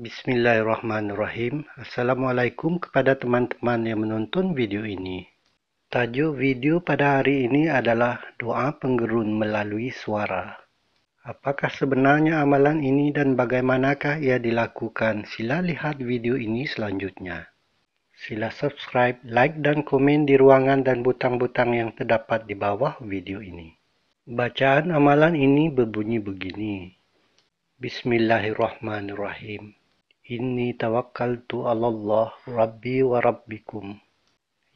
Bismillahirrahmanirrahim. Assalamualaikum kepada teman-teman yang menonton video ini. Tajuk video pada hari ini adalah doa penggerun melalui suara. Apakah sebenarnya amalan ini dan bagaimanakah ia dilakukan? Sila lihat video ini selanjutnya. Sila subscribe, like dan komen di ruangan dan butang-butang yang terdapat di bawah video ini. Bacaan amalan ini berbunyi begini. Bismillahirrahmanirrahim. Inni tawakkaltu ala Allah Rabbi wa Rabbikum.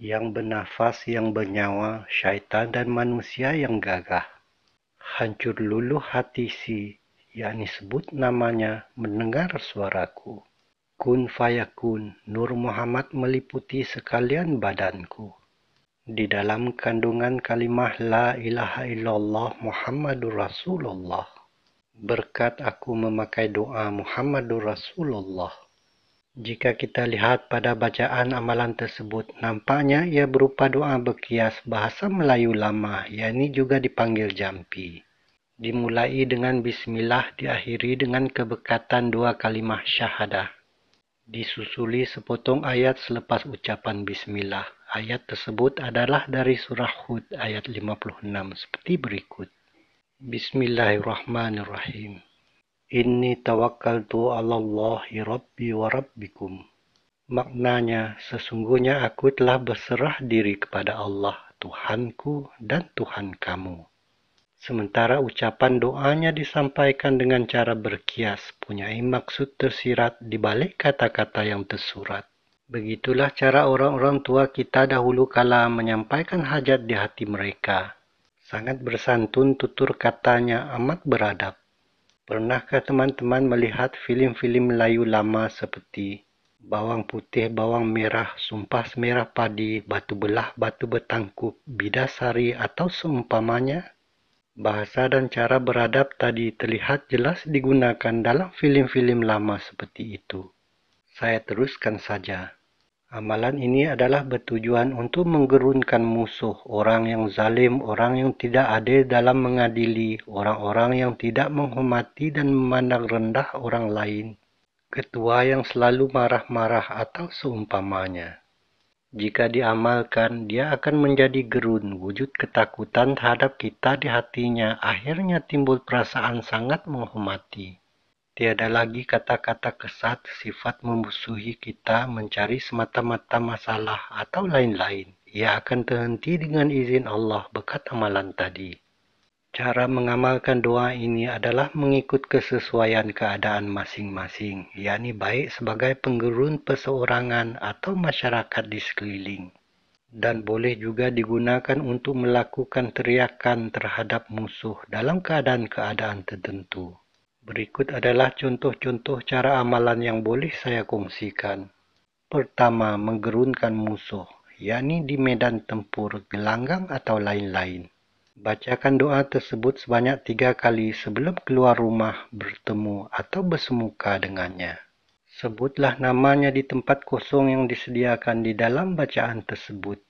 Yang bernafas, yang bernyawa, syaitan dan manusia yang gagah. Hancur lulu hati si, yang sebut namanya, mendengar suaraku. Kun fayakun, Nur Muhammad meliputi sekalian badanku. Di dalam kandungan kalimah La ilaha illallah Muhammadur Rasulullah berkat aku memakai doa Muhammadur Rasulullah. Jika kita lihat pada bacaan amalan tersebut, nampaknya ia berupa doa berkias bahasa Melayu lama, yakni juga dipanggil jampi. Dimulai dengan bismillah, diakhiri dengan kebekatan dua kalimah syahadah. Disusuli sepotong ayat selepas ucapan bismillah. Ayat tersebut adalah dari surah Hud ayat 56 seperti berikut. Bismillahirrahmanirrahim. Inni tawakkaltu 'ala Allahi Rabbi wa Rabbikum. Maknanya sesungguhnya aku telah berserah diri kepada Allah, Tuhanku dan Tuhan kamu. Sementara ucapan doanya disampaikan dengan cara berkias, punya maksud tersirat di balik kata-kata yang tersurat. Begitulah cara orang-orang tua kita dahulu kala menyampaikan hajat di hati mereka, Sangat bersantun tutur katanya amat beradab. Pernahkah teman-teman melihat film-film Melayu lama seperti Bawang Putih, Bawang Merah, Sumpah merah Padi, Batu Belah, Batu Betangkup, Bidasari atau seumpamanya? Bahasa dan cara beradab tadi terlihat jelas digunakan dalam film-film lama seperti itu. Saya teruskan saja. Amalan ini adalah bertujuan untuk menggerunkan musuh, orang yang zalim, orang yang tidak adil dalam mengadili, orang-orang yang tidak menghormati dan memandang rendah orang lain, ketua yang selalu marah-marah atau seumpamanya. Jika diamalkan, dia akan menjadi gerun, wujud ketakutan terhadap kita di hatinya, akhirnya timbul perasaan sangat menghormati. Tiada lagi kata-kata kesat, sifat memusuhi kita, mencari semata-mata masalah atau lain-lain. Ia akan terhenti dengan izin Allah berkat amalan tadi. Cara mengamalkan doa ini adalah mengikut kesesuaian keadaan masing-masing, yakni baik sebagai penggerun perseorangan atau masyarakat di sekeliling. Dan boleh juga digunakan untuk melakukan teriakan terhadap musuh dalam keadaan-keadaan tertentu. Berikut adalah contoh-contoh cara amalan yang boleh saya kongsikan. Pertama, menggerunkan musuh, yakni di medan tempur, gelanggang atau lain-lain. Bacakan doa tersebut sebanyak tiga kali sebelum keluar rumah, bertemu atau bersemuka dengannya. Sebutlah namanya di tempat kosong yang disediakan di dalam bacaan tersebut.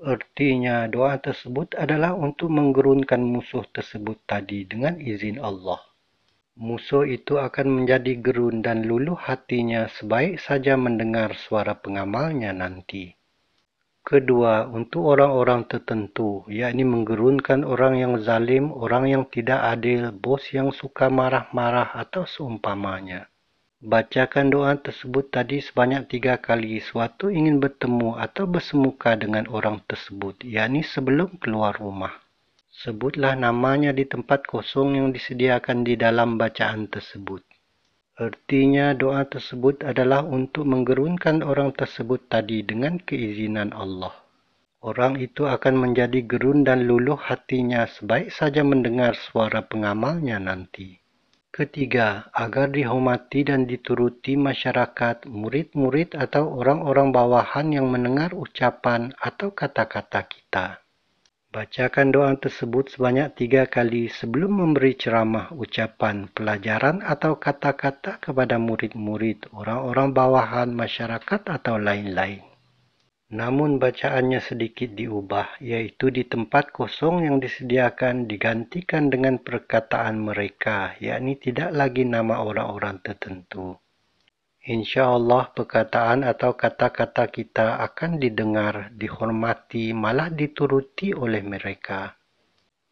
Artinya, doa tersebut adalah untuk menggerunkan musuh tersebut tadi dengan izin Allah. Musuh itu akan menjadi gerun dan luluh hatinya sebaik saja mendengar suara pengamalnya nanti. Kedua, untuk orang-orang tertentu, yakni menggerunkan orang yang zalim, orang yang tidak adil, bos yang suka marah-marah atau seumpamanya. Bacakan doa tersebut tadi sebanyak tiga kali suatu ingin bertemu atau bersemuka dengan orang tersebut, yakni sebelum keluar rumah sebutlah namanya di tempat kosong yang disediakan di dalam bacaan tersebut. Artinya doa tersebut adalah untuk menggerunkan orang tersebut tadi dengan keizinan Allah. Orang itu akan menjadi gerun dan luluh hatinya sebaik saja mendengar suara pengamalnya nanti. Ketiga, agar dihormati dan dituruti masyarakat, murid-murid atau orang-orang bawahan yang mendengar ucapan atau kata-kata kita. Bacakan doa tersebut sebanyak tiga kali sebelum memberi ceramah, ucapan, pelajaran atau kata-kata kepada murid-murid, orang-orang bawahan, masyarakat atau lain-lain. Namun bacaannya sedikit diubah, yaitu di tempat kosong yang disediakan digantikan dengan perkataan mereka, yakni tidak lagi nama orang-orang tertentu. Insyaallah perkataan atau kata-kata kita akan didengar, dihormati, malah dituruti oleh mereka.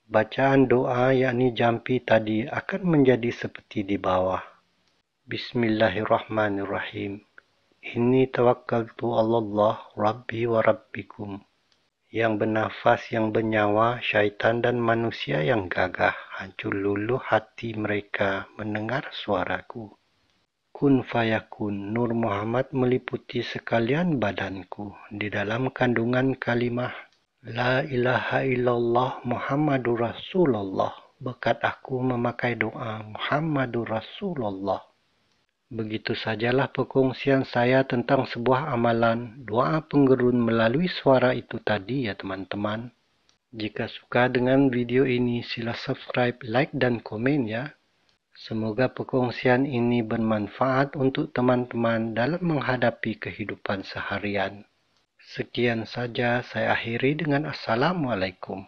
Bacaan doa yakni jampi tadi akan menjadi seperti di bawah. Bismillahirrahmanirrahim. Ini tawakkal tu Allah Rabbi wa Rabbikum. Yang bernafas, yang bernyawa, syaitan dan manusia yang gagah, hancur luluh hati mereka mendengar suaraku kun fayakun Nur Muhammad meliputi sekalian badanku di dalam kandungan kalimah La ilaha illallah Muhammadur Rasulullah bekat aku memakai doa Muhammadur Rasulullah Begitu sajalah perkongsian saya tentang sebuah amalan doa penggerun melalui suara itu tadi ya teman-teman. Jika suka dengan video ini sila subscribe, like dan komen ya. Semoga perkongsian ini bermanfaat untuk teman-teman dalam menghadapi kehidupan seharian. Sekian saja saya akhiri dengan Assalamualaikum.